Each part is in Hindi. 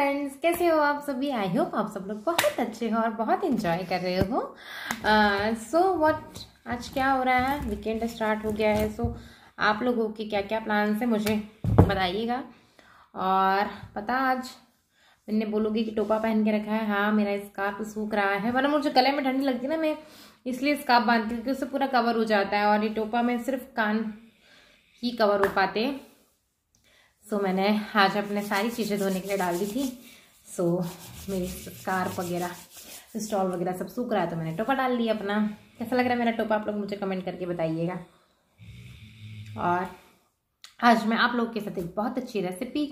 फ्रेंड्स कैसे हो आप सभी आई होप आप सब लोग बहुत अच्छे हो और बहुत इन्जॉय कर रहे हो सो uh, वॉट so आज क्या हो रहा है वीकेंड स्टार्ट हो गया है सो so, आप लोगों के क्या क्या प्लान हैं मुझे बताइएगा और पता आज मैंने बोलोगी कि टोपा पहन के रखा है हाँ मेरा स्कार्फ सूख रहा है वरना मतलब मुझे गले में ठंडी लगती है ना मैं इसलिए स्कार्फ बांधती हूँ क्योंकि उससे पूरा कवर हो जाता है और ये टोपा में सिर्फ कान ही कवर हो पाते हैं सो so, मैंने आज अपने सारी चीज़ें धोने के लिए डाल दी थी सो so, मेरी स्कार्प वगैरह स्टॉल वगैरह सब सूख रहा है तो मैंने टोपा डाल लिया अपना कैसा लग रहा है मेरा टोपा आप लोग मुझे कमेंट करके बताइएगा और आज मैं आप लोग के साथ एक बहुत अच्छी रेसिपी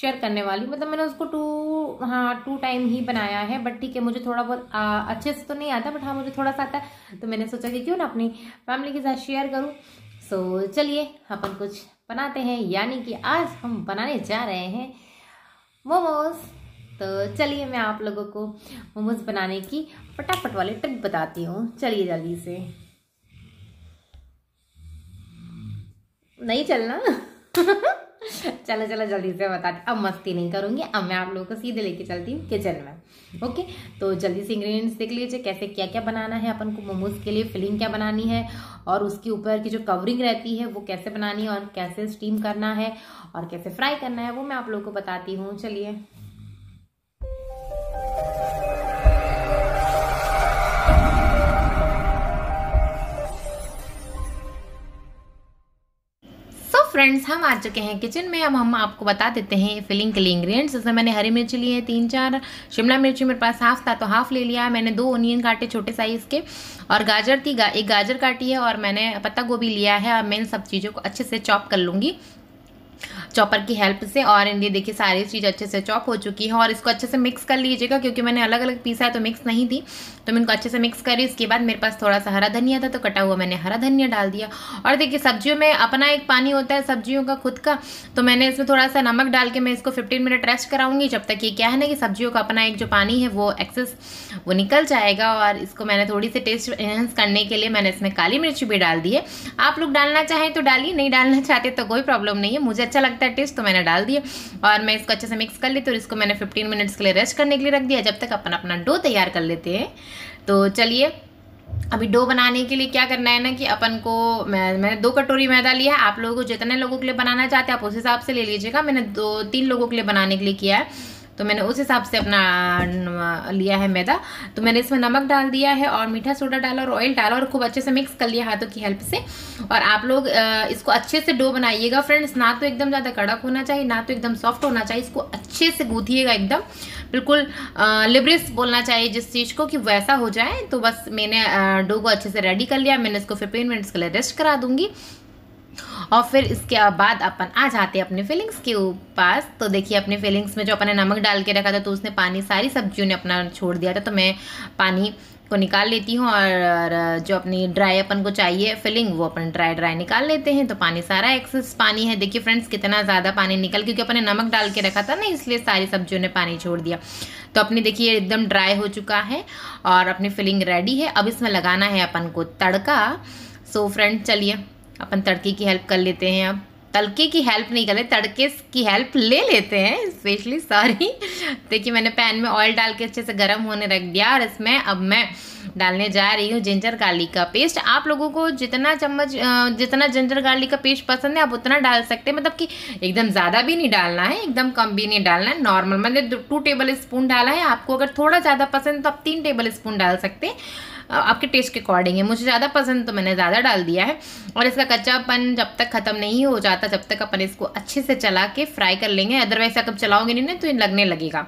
शेयर करने वाली मतलब मैंने उसको टू हाँ टू टाइम ही बनाया है बट ठीक है मुझे थोड़ा बहुत अच्छे से तो नहीं आता बट हाँ मुझे थोड़ा सा आता है तो मैंने सोचा कि क्यों ना अपनी फैमिली के साथ शेयर करूँ सो so, चलिए अपन कुछ बनाते हैं यानी कि आज हम बनाने जा रहे हैं मोमोज तो चलिए मैं आप लोगों को मोमोज बनाने की फटाफट वाली ट्रिक बताती हूँ चलिए जल्दी से नहीं चलना चलो चलो जल्दी से बता अब मस्ती नहीं करूंगी अब मैं आप लोगों को सीधे लेके चलती हूँ किचन में ओके तो जल्दी से इंग्रेडिएंट्स देख लीजिए कैसे क्या क्या बनाना है अपन को मोमोज के लिए फिलिंग क्या बनानी है और उसके ऊपर की जो कवरिंग रहती है वो कैसे बनानी है और कैसे स्टीम करना है और कैसे फ्राई करना है वो मैं आप लोग को बताती हूँ चलिए फ्रेंड्स हम आ चुके हैं किचन में अब हम आपको बता देते हैं फिलिंग के लिए इंग्रेडिएंट्स जैसे मैंने हरी मिर्ची ली है तीन चार शिमला मिर्ची मेरे पास हाफ था तो हाफ ले लिया मैंने दो ओनियन काटे छोटे साइज़ के और गाजर थी गा, एक गाजर काटी है और मैंने पत्ता गोभी लिया है और मैं इन सब चीज़ों को अच्छे से चॉप कर लूँगी चॉपर की हेल्प से और ये देखिए सारी चीज़ अच्छे से चॉप हो चुकी है और इसको अच्छे से मिक्स कर लीजिएगा क्योंकि मैंने अलग अलग पीसा है तो मिक्स नहीं थी तो मैं इनको अच्छे से मिक्स करी इसके बाद मेरे पास थोड़ा सा हरा धनिया था तो कटा हुआ मैंने हरा धनिया डाल दिया और देखिए सब्जियों में अपना एक पानी होता है सब्जियों का खुद का तो मैंने इसमें थोड़ा सा नमक डाल के मैं इसको फिफ्टीन मिनट रेस्ट कराऊंगी जब तक ये क्या है ना कि सब्जियों का अपना एक जो पानी है वो एक्सेस वो निकल जाएगा और इसको मैंने थोड़ी सी टेस्ट इन्हेंस करने के लिए मैंने इसमें काली मिर्च भी डाल दी है आप लोग डालना चाहें तो डालिए नहीं डालना चाहते तो कोई प्रॉब्लम नहीं है मुझे अच्छा लगता लगता है टेस्ट तो मैंने डाल दिया और मैं इसको अच्छे से मिक्स कर लेती हूँ और इसको मैंने फिफ्टीन मिनट्स के लिए रेस्ट करने के लिए रख दिया जब तक अपन अपना डो तैयार कर लेते हैं तो चलिए अभी डो बनाने के लिए क्या करना है ना कि अपन को मैं मैंने दो कटोरी मैदा लिया है आप लोगों को जितने लोगों के लिए बनाना चाहते हैं आप उस हिसाब से ले लीजिएगा मैंने दो तीन लोगों के लिए बनाने के लिए किया है तो मैंने उस हिसाब से अपना लिया है मैदा तो मैंने इसमें नमक डाल दिया है और मीठा सोडा डाला और ऑयल डाला और खूब अच्छे से मिक्स कर लिया हाथों की हेल्प से और आप लोग इसको अच्छे से डो बनाइएगा फ्रेंड्स ना तो एकदम ज़्यादा कड़क होना चाहिए ना तो एकदम सॉफ्ट होना चाहिए इसको अच्छे से गूँथिएगा एकदम बिल्कुल लिब्रिस बोलना चाहिए जिस चीज़ को कि वैसा हो जाए तो बस मैंने डो को अच्छे से रेडी कर लिया मैंने इसको फिफ्टीन मिनट्स के लिए रेस्ट करा दूँगी और फिर इसके बाद अपन आ जाते हैं अपने फीलिंग्स के पास तो देखिए अपने फीलिंग्स में जो अपन ने नमक डाल के रखा था तो उसने पानी सारी सब्जियों ने अपना छोड़ दिया था तो मैं पानी को निकाल लेती हूँ और जो अपनी ड्राई अपन को चाहिए फिलिंग वो अपन ड्राई ड्राई निकाल लेते हैं तो पानी सारा एक्सेस पानी है देखिए फ्रेंड्स कितना ज़्यादा पानी निकल क्योंकि अपने नमक डाल के रखा था ना इसलिए सारी सब्जियों ने पानी छोड़ दिया तो अपनी देखिए एकदम ड्राई हो चुका है और अपनी फिलिंग रेडी है अब इसमें लगाना है अपन को तड़का सो फ्रेंड चलिए अपन तड़के की हेल्प कर लेते हैं अब तड़के की हेल्प नहीं कर ले तड़के की हेल्प ले लेते हैं स्पेशली सॉरी देखिए मैंने पैन में ऑयल डाल के अच्छे से गर्म होने रख दिया और इसमें अब मैं डालने जा रही हूँ जिंजर गार्लिक का पेस्ट आप लोगों को जितना चम्मच जितना जिंजर गार्लिक का पेस्ट पसंद है आप उतना डाल सकते हैं मतलब कि एकदम ज़्यादा भी नहीं डालना है एकदम कम भी नहीं डालना है नॉर्मल मतलब टू टेबल स्पून डाला है आपको अगर थोड़ा ज़्यादा पसंद है तो आप तीन टेबल स्पून डाल सकते हैं आपके टेस्ट के अकॉर्डिंग है मुझे ज़्यादा पसंद तो मैंने ज़्यादा डाल दिया है और इसका कच्चापन जब तक ख़त्म नहीं हो जाता जब तक अपन इसको अच्छे से चला के फ्राई कर लेंगे अदरवाइज अगर चलाओगे नहीं ना तो लगने लगेगा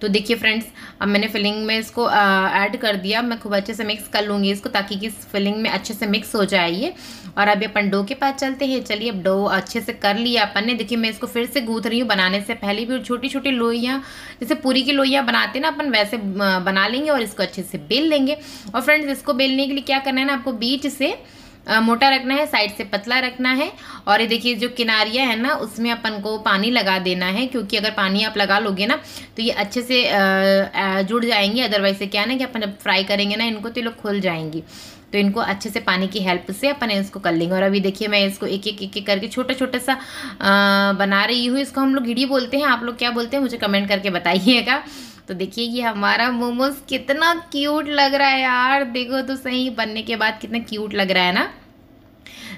तो देखिए फ्रेंड्स अब मैंने फिलिंग में इसको ऐड कर दिया मैं खूब अच्छे से मिक्स कर लूँगी इसको ताकि कि इस फिलिंग में अच्छे से मिक्स हो जाए ये और अब अपन डो के पास चलते हैं चलिए अब डो अच्छे से कर लिया अपन ने देखिए मैं इसको फिर से गूँथ रही हूँ बनाने से पहले भी छोटी छोटी लोहियाँ जैसे पूरी की लोहियाँ बनाते ना अपन वैसे बना लेंगे और इसको अच्छे से बेल लेंगे और फ्रेंड्स इसको बेलने के लिए क्या करना है ना आपको बीच से मोटा रखना है साइड से पतला रखना है और ये देखिए जो किनारियाँ है ना उसमें अपन को पानी लगा देना है क्योंकि अगर पानी आप लगा लोगे ना तो ये अच्छे से जुड़ जाएंगी अदरवाइज से क्या ना कि अपन जब फ्राई करेंगे ना इनको तो ये लोग खुल जाएंगी तो इनको अच्छे से पानी की हेल्प से अपन इसको कर लेंगे और अभी देखिए मैं इसको एक एक एक एक करके छोटा छोटा सा आ, बना रही हूँ इसको हम लोग घिड़ी बोलते हैं आप लोग क्या बोलते हैं मुझे कमेंट करके बताइएगा तो देखिए ये हमारा मोमोज कितना क्यूट लग रहा है यार देखो तो सही बनने के बाद कितना क्यूट लग रहा है ना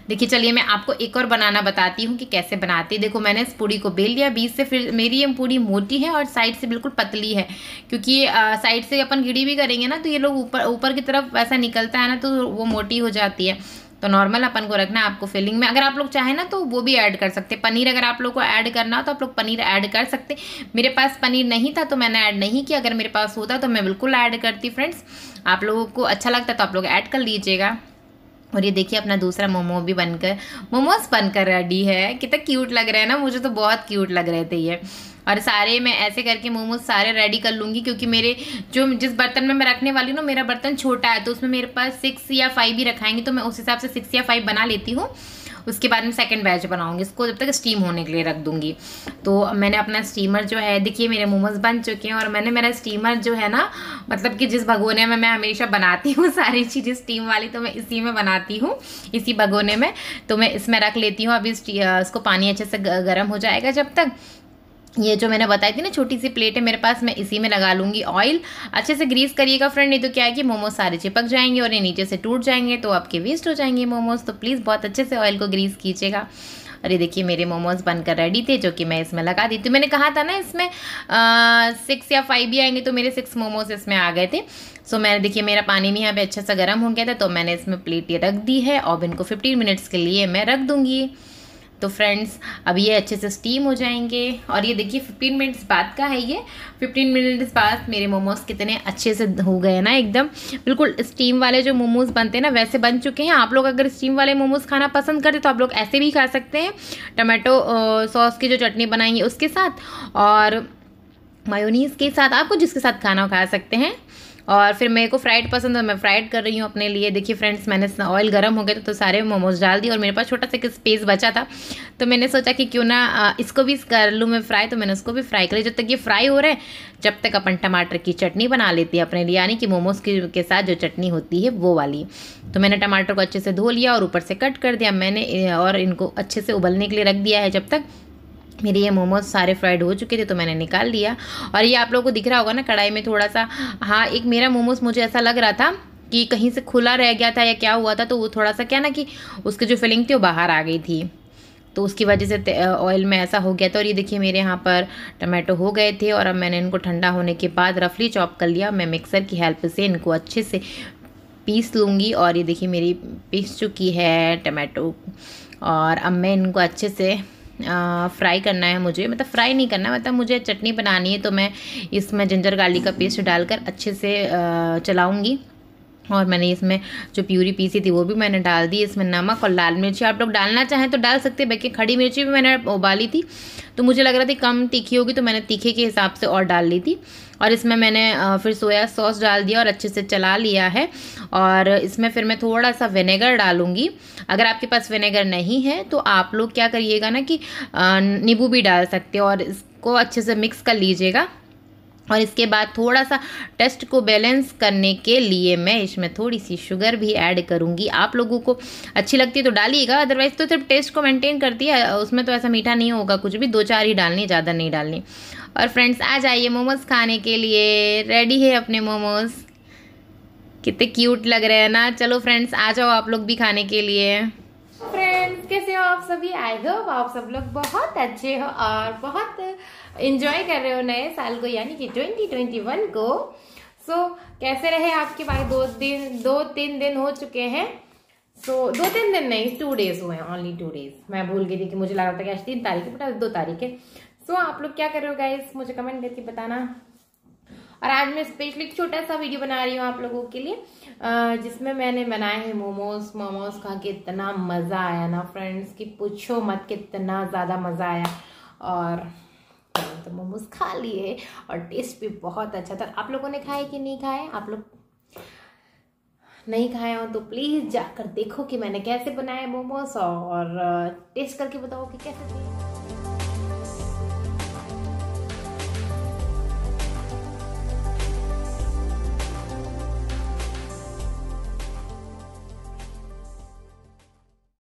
देखिए चलिए मैं आपको एक और बनाना बताती हूँ कि कैसे बनाती देखो मैंने इस पूड़ी को बेल लिया बीच से फिर मेरी ये पूड़ी मोटी है और साइड से बिल्कुल पतली है क्योंकि साइड से अपन गिड़ी भी करेंगे ना तो ये लोग ऊपर ऊपर की तरफ वैसा निकलता है ना तो वो मोटी हो जाती है तो नॉर्मल अपन को रखना है आपको फिलिंग में अगर आप लोग चाहें ना तो वो भी ऐड कर सकते हैं पनीर अगर आप लोग को ऐड करना हो तो आप लोग पनीर ऐड कर सकते मेरे पास पनीर नहीं था तो मैंने ऐड नहीं किया अगर मेरे पास होता तो मैं बिल्कुल ऐड करती फ्रेंड्स आप लोगों को अच्छा लगता तो आप लोग ऐड कर लीजिएगा और ये देखिए अपना दूसरा मोमो भी बनकर मोमोज बनकर रेडी है कितना क्यूट लग रहा है ना मुझे तो बहुत क्यूट लग रहे थे ये और सारे मैं ऐसे करके मोमोज सारे रेडी कर लूँगी क्योंकि मेरे जो जिस बर्तन में मैं रखने वाली हूँ ना मेरा बर्तन छोटा है तो उसमें मेरे पास सिक्स या फाइव ही रखाएंगे तो मैं उस हिसाब से सिक्स या फाइव बना लेती हूँ उसके बाद में सेकेंड बैच बनाऊँगी इसको जब तक स्टीम होने के लिए रख दूँगी तो मैंने अपना स्टीमर जो है देखिए मेरे मोमोज बन चुके हैं और मैंने मेरा स्टीमर जो है ना मतलब कि जिस भगोने में मैं हमेशा बनाती हूँ सारी चीज़ें स्टीम वाली तो मैं इसी में बनाती हूँ इसी भगोने में तो मैं इसमें रख लेती हूँ अभी इसको पानी अच्छे से गर्म हो जाएगा जब तक ये जो मैंने बताई थी ना छोटी सी प्लेट है मेरे पास मैं इसी में लगा लूँगी ऑयल अच्छे से ग्रीस करिएगा फ्रेंड नहीं तो क्या है कि मोमोज सारे चिपक जाएंगे और ये नीचे से टूट जाएंगे तो आपके वेस्ट हो जाएंगे मोमोज तो प्लीज़ बहुत अच्छे से ऑयल को ग्रीस कीजिएगा अरे देखिए मेरे मोमोज बनकर रेडी थे जो कि मैं इसमें लगा दी तो मैंने कहा था ना इसमें सिक्स या फाइव भी आएंगे तो मेरे सिक्स मोमोज इसमें आ गए थे सो मैंने देखिए मेरा पानी भी यहाँ पे अच्छा सा गर्म हो गया था तो मैंने इसमें प्लेट ये रख दी है और इनको फिफ्टीन मिनट्स के लिए मैं रख दूँगी तो फ्रेंड्स अब ये अच्छे से स्टीम हो जाएंगे और ये देखिए फिफ्टीन मिनट्स बाद का है ये फिफ्टीन मिनट्स बाद मेरे मोमोज़ कितने अच्छे से हो गए ना एकदम बिल्कुल स्टीम वाले जो मोमोज़ बनते हैं ना वैसे बन चुके हैं आप लोग अगर स्टीम वाले मोमोज़ खाना पसंद करते तो आप लोग ऐसे भी खा सकते हैं टमाटो सॉस की जो चटनी बनाएंगे उसके साथ और मायोनीज़ के साथ आपको जिसके साथ खाना खा सकते हैं और फिर मेरे को फ्राइड पसंद है मैं फ्राइड कर रही हूँ अपने लिए देखिए फ्रेंड्स मैंने ऑयल गर्म हो गया तो सारे मोमोज डाल दिए और मेरे पास छोटा सा स्पेस बचा था तो मैंने सोचा कि क्यों ना इसको भी कर लूँ मैं फ्राई तो मैंने उसको भी फ्राई करी जब तक ये फ्राई हो रहा है जब तक अपन टमाटर की चटनी बना लेती है अपने लिए यानी कि मोमोज के साथ जो चटनी होती है वो वाली तो मैंने टमाटर को अच्छे से धो लिया और ऊपर से कट कर दिया मैंने और इनको अच्छे से उबलने के लिए रख दिया है जब तक मेरे ये मोमोज सारे फ्राइड हो चुके थे तो मैंने निकाल लिया और ये आप लोगों को दिख रहा होगा ना कढ़ाई में थोड़ा सा हाँ एक मेरा मोमोज मुझे ऐसा लग रहा था कि कहीं से खुला रह गया था या क्या हुआ था तो वो थोड़ा सा क्या ना कि उसकी जो फिलिंग थी वो बाहर आ गई थी तो उसकी वजह से ऑयल में ऐसा हो गया था और ये देखिए मेरे यहाँ पर टमाटो हो गए थे और अब मैंने इनको ठंडा होने के बाद रफली चॉप कर लिया मैं मिक्सर की हेल्प से इनको अच्छे से पीस लूँगी और ये देखिए मेरी पीस चुकी है टमाटो और अब मैं इनको अच्छे से फ्राई करना है मुझे मतलब फ्राई नहीं करना मतलब मुझे चटनी बनानी है तो मैं इसमें जिंजर गार्लिक का पेस्ट डालकर अच्छे से चलाऊँगी और मैंने इसमें जो प्यूरी पीसी थी वो भी मैंने डाल दी इसमें नमक और लाल मिर्ची आप लोग डालना चाहें तो डाल सकते हैं बल्कि खड़ी मिर्ची भी मैंने उबाली थी तो मुझे लग रहा था कम तीखी होगी तो मैंने तीखे के हिसाब से और डाल ली थी और इसमें मैंने फिर सोया सॉस डाल दिया और अच्छे से चला लिया है और इसमें फिर मैं थोड़ा सा विनेगर डालूंगी अगर आपके पास विनेगर नहीं है तो आप लोग क्या करिएगा ना कि नींबू भी डाल सकते हो और इसको अच्छे से मिक्स कर लीजिएगा और इसके बाद थोड़ा सा टेस्ट को बैलेंस करने के लिए मैं इसमें थोड़ी सी शुगर भी ऐड करूँगी आप लोगों को अच्छी लगती है तो डालिएगा अदरवाइज़ तो सिर्फ टेस्ट को मेंटेन करती है उसमें तो ऐसा मीठा नहीं होगा कुछ भी दो चार ही डालनी ज़्यादा नहीं डालनी और फ्रेंड्स आ जाइए मोमोज़ खाने के लिए रेडी है अपने मोमोज़ कितने क्यूट लग रहे हैं ना चलो फ्रेंड्स आ जाओ आप लोग भी खाने के लिए फ्रेंड्स कैसे हो आप सभी आए हो आप सब लोग बहुत अच्छे हो और बहुत इंजॉय कर रहे हो नए साल को यानी कि ट्वेंटी ट्वेंटी वन को सो so, कैसे रहे आपके पास दो दिन दो तीन दिन हो चुके हैं सो so, दो तीन दिन नहीं टू डेज हुए हैं ओनली टू डेज मैं भूल गई थी कि मुझे लग रहा था कि आज तीन तारीख है बट आज दो तारीख है सो so, आप लोग क्या कर रहे हो गाइस मुझे कमेंट करके बताना और आज मैं स्पेशली छोटा सा वीडियो बना रही हूँ आप लोगों के लिए जिसमें मैंने बनाए हैं मोमोज मोमोज खा के इतना मज़ा आया ना फ्रेंड्स कि पूछो मत कितना ज़्यादा मज़ा आया और तो मोमोज खा लिए और टेस्ट भी बहुत अच्छा था आप लोगों ने खाए कि नहीं खाए आप लोग नहीं खाया हो तो प्लीज़ जाकर देखो कि मैंने कैसे बनाए मोमोज और टेस्ट uh, करके बताओ कि कैसे थे